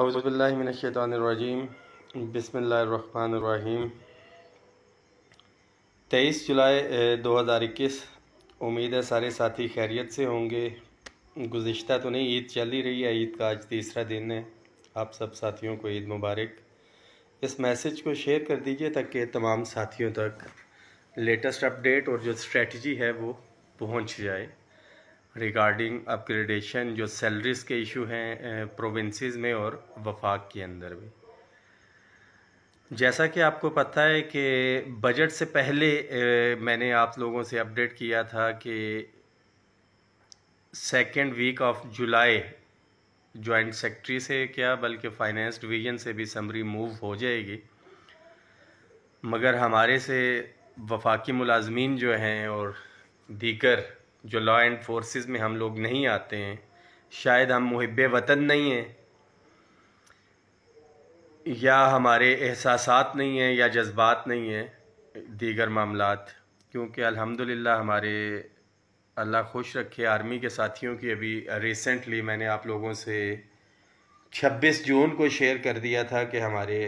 हौज़बिल्लिनशैतरजीम बसमीम तेईस जुलाई दो हज़ार इक्कीस उम्मीद है सारे साथी खैरियत से होंगे गुज्त तो नहीं ईद चल ही रही है ईद का आज तीसरा दिन है आप सब साथियों को ईद मुबारक इस मैसेज को शेयर कर दीजिए ताकि तमाम साथियों तक लेटेस्ट अपडेट और जो स्ट्रेटजी है वो पहुँच जाए रिगार्डिंग अपग्रेडेशन जो सैलरीज़ के इशू हैं प्रोविंसेस eh, में और वफाक के अंदर भी जैसा कि आपको पता है कि बजट से पहले eh, मैंने आप लोगों से अपडेट किया था कि second week of July joint secretary से क्या बल्कि फाइनेंस डिवीज़न से भी समरी मूव हो जाएगी मगर हमारे से वफाकी मुलाजमीन जो हैं और दीगर जो लॉ एंड फोर्सेस में हम लोग नहीं आते हैं शायद हम मुहब वतन नहीं हैं या हमारे एहसास नहीं हैं या जज्बात नहीं हैं दीगर मामला क्योंकि अल्हम्दुलिल्लाह हमारे अल्लाह खुश रखे आर्मी के साथियों की अभी रिसेंटली मैंने आप लोगों से 26 जून को शेयर कर दिया था कि हमारे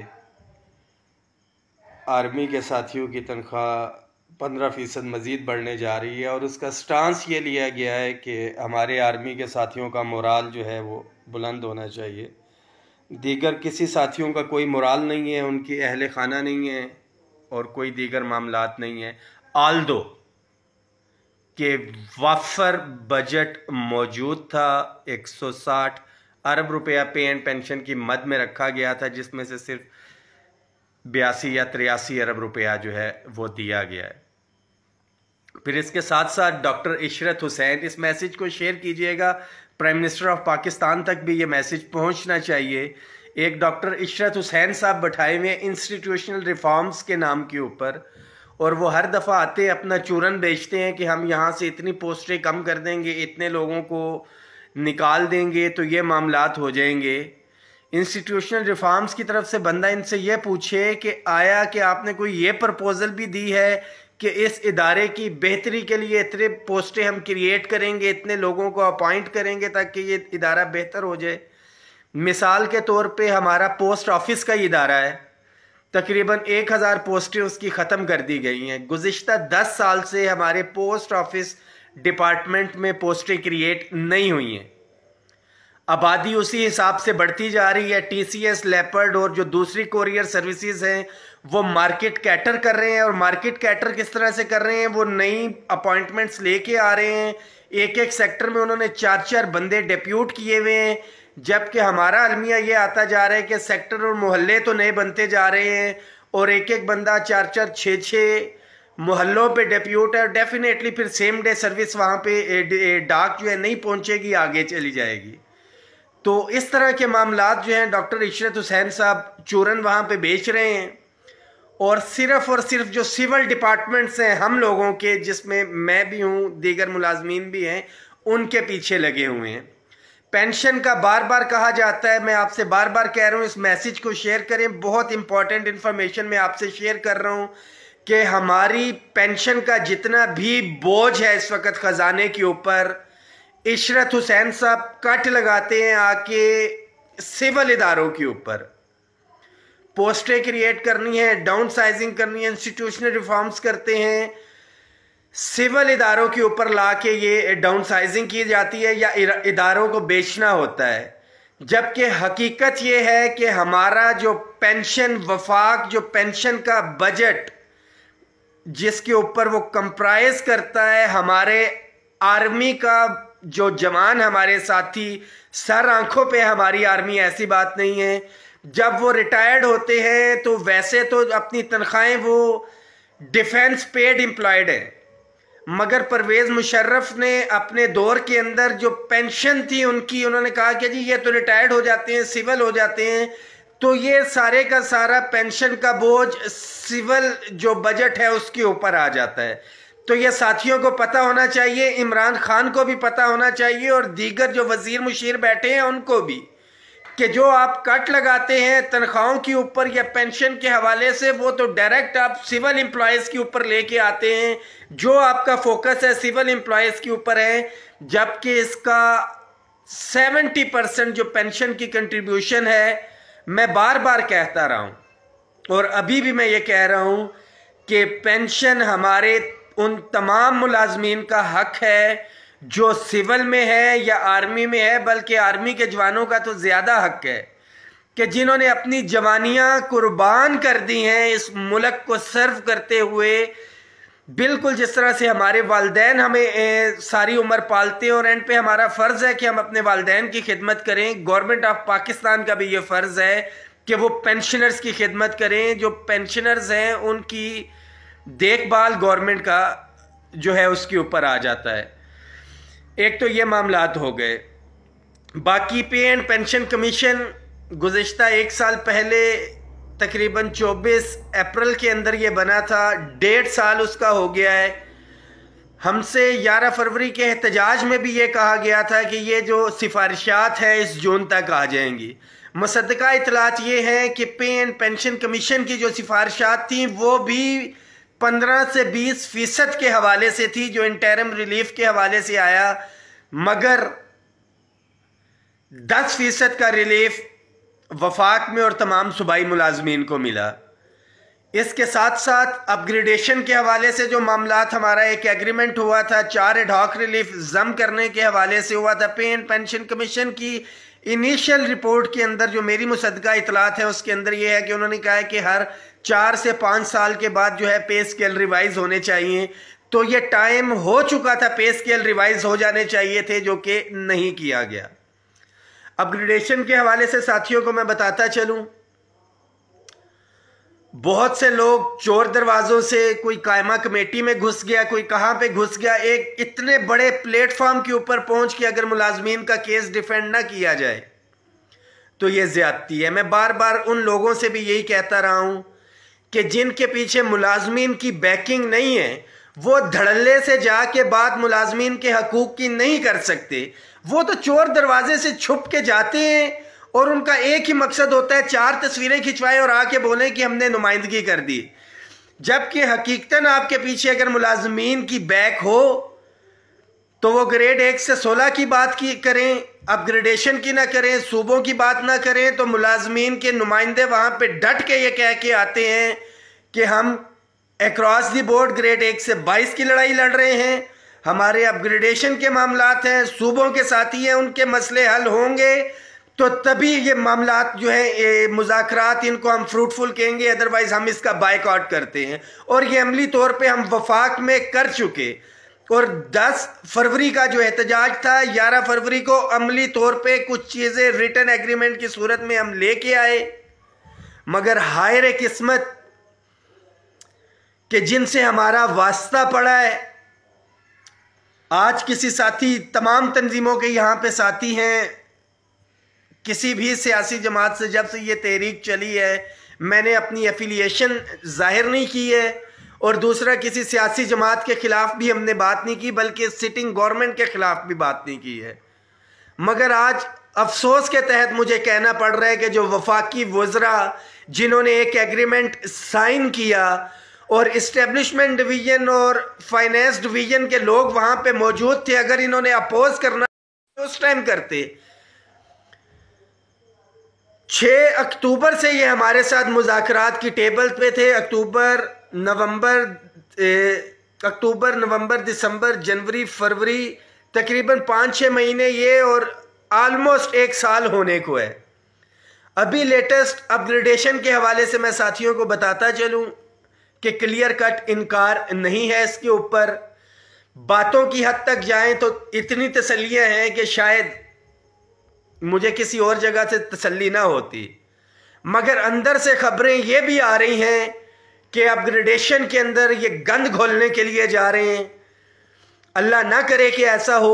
आर्मी के साथियों की तनख्वाह पंद्रह फ़ीसद मज़ीद बढ़ने जा रही है और उसका स्टांस ये लिया गया है कि हमारे आर्मी के साथियों का मोराल जो है वो बुलंद होना चाहिए दीगर किसी साथियों का कोई मोराल नहीं है उनकी अहल खाना नहीं है और कोई दीगर मामला नहीं है आल दो के वफर बजट मौजूद था 160 अरब रुपया पे एंड पेंशन की मद में रखा गया था जिसमें से सिर्फ बयासी या तिरयासी अरब रुपया जो है वो दिया गया है फिर इसके साथ साथ डॉक्टर इशरत हुसैन इस मैसेज को शेयर कीजिएगा प्राइम मिनिस्टर ऑफ पाकिस्तान तक भी ये मैसेज पहुंचना चाहिए एक डॉक्टर इशरत हुसैन साहब बैठाए हुए इंस्टीट्यूशनल रिफॉर्म्स के नाम के ऊपर और वो हर दफ़ा आते अपना चूरन बेचते हैं कि हम यहाँ से इतनी पोस्टें कम कर देंगे इतने लोगों को निकाल देंगे तो ये मामला हो जाएंगे इंस्टीट्यूशनल रिफॉर्म्स की तरफ से बंदा इनसे ये पूछे कि आया कि आपने कोई ये प्रपोज़ल भी दी है कि इस इदारे की बेहतरी के लिए इतने पोस्टें हम क्रिएट करेंगे इतने लोगों को अपॉइंट करेंगे ताकि ये इदारा बेहतर हो जाए मिसाल के तौर पे हमारा पोस्ट ऑफिस का इदारा है तकरीबन एक हज़ार पोस्टें उसकी ख़त्म कर दी गई हैं गुज्त दस साल से हमारे पोस्ट ऑफिस डिपार्टमेंट में पोस्टें क्रिएट नहीं हुई हैं आबादी उसी हिसाब से बढ़ती जा रही है टीसीएस लेपर्ड और जो दूसरी कोरियर सर्विसेज हैं वो मार्केट कैटर कर रहे हैं और मार्केट कैटर किस तरह से कर रहे हैं वो नई अपॉइंटमेंट्स लेके आ रहे हैं एक एक सेक्टर में उन्होंने चार चार बंदे डेप्यूट किए हुए हैं जबकि हमारा अलमिया ये आता जा रहा है कि सेक्टर और मोहल्ले तो नए बनते जा रहे हैं और एक एक बंदा चार चार छः छः मोहल्लों पे डेप्यूट है डेफिनेटली फिर सेम डे सर्विस वहाँ पे डाक जो है नहीं पहुँचेगी आगे चली जाएगी तो इस तरह के मामला जो हैं डॉक्टर इशरत हुसैन साहब चूरन वहाँ पर बेच रहे हैं और सिर्फ और सिर्फ जो सिविल डिपार्टमेंट्स हैं हम लोगों के जिसमें मैं भी हूँ दीगर मुलाजमीन भी हैं उनके पीछे लगे हुए हैं पेंशन का बार बार कहा जाता है मैं आपसे बार बार कह रहा हूँ इस मैसेज को शेयर करें बहुत इंपॉर्टेंट इन्फॉर्मेशन मैं आपसे शेयर कर रहा हूँ कि हमारी पेंशन का जितना भी बोझ है इस वक्त ख़जाने के ऊपर इशरत हुसैन साहब कट लगाते हैं आके सिविल इदारों के ऊपर पोस्टें क्रिएट करनी है डाउन साइजिंग करनी है इंस्टीट्यूशनल रिफॉर्म्स करते हैं सिविल इदारों के ऊपर ला के ये डाउन साइजिंग की जाती है या इदारों को बेचना होता है जबकि हकीकत ये है कि हमारा जो पेंशन वफाक जो पेंशन का बजट जिसके ऊपर वो कंप्राइज करता है हमारे आर्मी का जो जवान हमारे साथी सर आंखों पे हमारी आर्मी ऐसी बात नहीं है जब वो रिटायर्ड होते हैं तो वैसे तो अपनी तनख्वाहें वो डिफेंस पेड एम्प्लॉयड है मगर परवेज़ मुशर्रफ ने अपने दौर के अंदर जो पेंशन थी उनकी उन्होंने कहा कि जी ये तो रिटायर्ड हो जाते हैं सिविल हो जाते हैं तो ये सारे का सारा पेंशन का बोझ सिविल जो बजट है उसके ऊपर आ जाता है तो यह साथियों को पता होना चाहिए इमरान खान को भी पता होना चाहिए और दीगर जो वजीर मुशीर बैठे हैं उनको भी कि जो आप कट लगाते हैं तनख्वाहों के ऊपर या पेंशन के हवाले से वो तो डायरेक्ट आप सिविल एम्प्लॉयज़ के ऊपर लेके आते हैं जो आपका फोकस है सिविल एम्प्लॉयज़ के ऊपर है जबकि इसका सेवेंटी परसेंट जो पेंशन की कंट्रीब्यूशन है मैं बार बार कहता रहा हूँ और अभी भी मैं ये कह रहा हूँ कि पेंशन हमारे उन तमाम मुलाजमीन का हक है जो सिविल में है या आर्मी में है बल्कि आर्मी के जवानों का तो ज़्यादा हक है कि जिन्होंने अपनी जवानियाँ कुर्बान कर दी हैं इस मुल्क को सर्व करते हुए बिल्कुल जिस तरह से हमारे वालदेन हमें ए, सारी उम्र पालते हैं और एंड पे हमारा फ़र्ज़ है कि हम अपने वालदेन की खिदमत करें गवर्नमेंट ऑफ पाकिस्तान का भी ये फ़र्ज़ है कि वो पेंशनर्स की खिदमत करें जो पेंशनर्स हैं उनकी देखभाल गवर्नमेंट का जो है उसके ऊपर आ जाता है एक तो ये मामला हो गए बाकी पे एंड पेंशन कमीशन गुज्त एक साल पहले तकरीबन 24 अप्रैल के अंदर ये बना था डेढ़ साल उसका हो गया है हमसे 11 फरवरी के एहतजाज में भी ये कहा गया था कि ये जो सिफारिशात हैं इस जून तक आ जाएंगी मुसदा इतलात ये हैं कि पे एंड पेंशन कमीशन की जो सिफारिशात थी वो भी पंद्रह से बीस फीसद के हवाले से थी जो इंटरम रिलीफ के हवाले से आया मगर दस फीसद का रिलीफ वफाक में और तमाम सूबाई मुलाजमीन को मिला इसके साथ साथ अपग्रेडेशन के हवाले से जो मामला हमारा एक एग्रीमेंट हुआ था चार एडॉक रिलीफ जम करने के हवाले से हुआ था पे एंड पेंशन कमीशन की इनिशियल रिपोर्ट के अंदर जो मेरी मुसदा इतलात है उसके अंदर यह है कि उन्होंने कहा है कि हर चार से पाँच साल के बाद जो है पे स्केल रिवाइज होने चाहिए तो ये टाइम हो चुका था पे स्केल रिवाइज हो जाने चाहिए थे जो कि नहीं किया गया अपग्रेडेशन के हवाले से साथियों को मैं बताता चलूं बहुत से लोग चोर दरवाज़ों से कोई कायमा कमेटी में घुस गया कोई कहां पे घुस गया एक इतने बड़े प्लेटफॉर्म के ऊपर पहुंच के अगर मुलाजमीन का केस डिफेंड ना किया जाए तो ये ज़्यादती है मैं बार बार उन लोगों से भी यही कहता रहा हूं कि जिनके पीछे मुलाजमीन की बैकिंग नहीं है वो धड़ल्ले से जाके बात मुलाजमीन के हकूक की नहीं कर सकते वो तो चोर दरवाजे से छुप के जाते हैं और उनका एक ही मकसद होता है चार तस्वीरें खिंचवाएं और आके बोलें कि हमने नुमाइंदगी कर दी जबकि हकीकतन आपके पीछे अगर मुलाजमीन की बैक हो तो वो ग्रेड एक से सोलह की बात की करें अपग्रेडेशन की ना करें सूबों की बात ना करें तो मुलाजमीन के नुमाइंदे वहाँ पे डट के ये कह के आते हैं कि हम एक्रॉस दी बोर्ड ग्रेड एक से बाईस की लड़ाई लड़ रहे हैं हमारे अपग्रेडेशन के मामला हैं सूबों के साथी हैं उनके मसले हल होंगे तो तभी ये मामला जो है मुजाकर इनको हम फ्रूटफुल कहेंगे अदरवाइज़ हम इसका बाइकआउट करते हैं और ये अमली तौर पर हम वफाक में कर चुके और 10 फरवरी का जो एहतजाज था 11 फरवरी को अमली तौर पे कुछ चीज़ें रिटर्न एग्रीमेंट की सूरत में हम लेके आए मगर हायर किस्मत के जिनसे हमारा वास्ता पड़ा है आज किसी साथी तमाम तंजीमों के यहाँ पे साथी हैं किसी भी सियासी जमात से जब से ये तहरीक चली है मैंने अपनी एफिलिएशन जाहिर नहीं की है और दूसरा किसी सियासी जमात के ख़िलाफ़ भी हमने बात नहीं की बल्कि सिटिंग गवर्नमेंट के ख़िलाफ़ भी बात नहीं की है मगर आज अफसोस के तहत मुझे कहना पड़ रहा है कि जो वफाकी वज्रा जिन्होंने एक एग्रीमेंट साइन किया और इस्टेब्लिशमेंट डिवीज़न और फाइनेंस डिवीज़न के लोग वहां पे मौजूद थे अगर इन्होंने अपोज करना उस टाइम करते 6 अक्टूबर से ये हमारे साथ मुजाकर की टेबल पे थे अक्टूबर नवंबर अक्टूबर नवंबर दिसंबर जनवरी फरवरी तकरीबन पाँच छः महीने ये और आलमोस्ट एक साल होने को है अभी लेटेस्ट अपग्रेडेशन के हवाले से मैं साथियों को बताता चलूं कि क्लियर कट इनकार नहीं है इसके ऊपर बातों की हद तक जाएं तो इतनी तसलियाँ हैं कि शायद मुझे किसी और जगह से तसल्ली ना होती मगर अंदर से खबरें ये भी आ रही हैं के अपग्रेडेशन के अंदर ये गंद घोलने के लिए जा रहे हैं अल्लाह ना करे कि ऐसा हो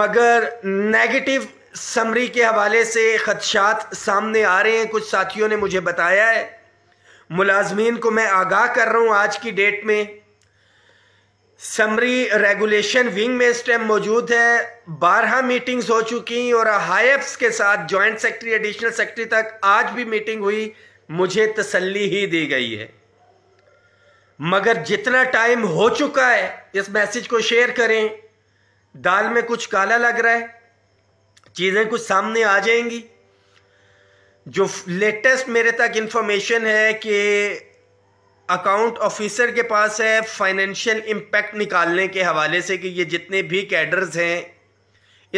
मगर नेगेटिव समरी के हवाले से खदशात सामने आ रहे हैं कुछ साथियों ने मुझे बताया है मुलाजमीन को मैं आगाह कर रहा हूँ आज की डेट में समरी रेगुलेशन विंग में इस टाइम मौजूद है बारह मीटिंग्स हो चुकी और हाइप्स के साथ जॉइंट सेक्रेटरी एडिशनल सेक्रेटरी तक आज भी मीटिंग हुई मुझे तसल्ली ही दी गई है मगर जितना टाइम हो चुका है इस मैसेज को शेयर करें दाल में कुछ काला लग रहा है चीज़ें कुछ सामने आ जाएंगी जो लेटेस्ट मेरे तक इन्फॉर्मेशन है कि अकाउंट ऑफिसर के पास है फाइनेंशियल इम्पैक्ट निकालने के हवाले से कि ये जितने भी कैडर्स हैं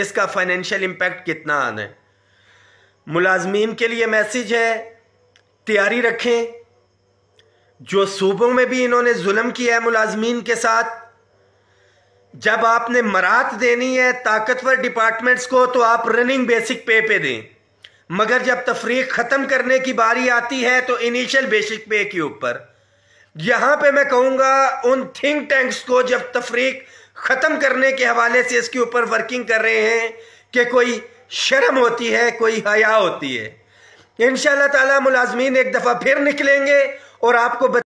इसका फाइनेंशियल इम्पैक्ट कितना आना है मुलाजमीन के लिए मैसेज है तैयारी रखें जो सूबों में भी इन्होंने जुल्म किया है मुलाजमीन के साथ जब आपने मराहत देनी है ताकतवर डिपार्टमेंट्स को तो आप रनिंग बेसिक पे पे दें मगर जब तफरी ख़त्म करने की बारी आती है तो इनिशियल बेसिक पे के ऊपर यहां पे मैं कहूंगा उन थिंक टैंक्स को जब तफरी ख़त्म करने के हवाले से इसके ऊपर वर्किंग कर रहे हैं कि कोई शर्म होती है कोई हया होती है इन ताला मुलाजमीन एक दफ़ा फिर निकलेंगे और आपको